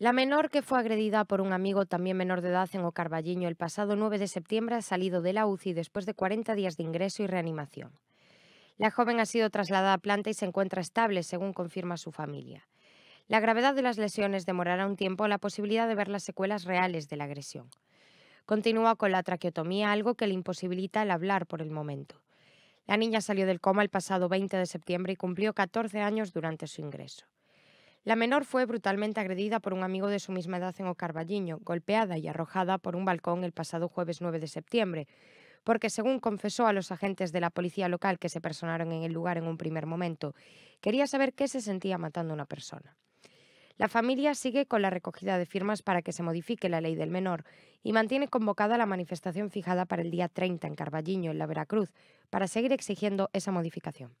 La menor que fue agredida por un amigo también menor de edad en O el pasado 9 de septiembre ha salido de la UCI después de 40 días de ingreso y reanimación. La joven ha sido trasladada a planta y se encuentra estable, según confirma su familia. La gravedad de las lesiones demorará un tiempo la posibilidad de ver las secuelas reales de la agresión. Continúa con la traqueotomía, algo que le imposibilita el hablar por el momento. La niña salió del coma el pasado 20 de septiembre y cumplió 14 años durante su ingreso. La menor fue brutalmente agredida por un amigo de su misma edad en Ocarballiño, golpeada y arrojada por un balcón el pasado jueves 9 de septiembre, porque según confesó a los agentes de la policía local que se personaron en el lugar en un primer momento, quería saber qué se sentía matando a una persona. La familia sigue con la recogida de firmas para que se modifique la ley del menor y mantiene convocada la manifestación fijada para el día 30 en Carballiño, en la Veracruz, para seguir exigiendo esa modificación.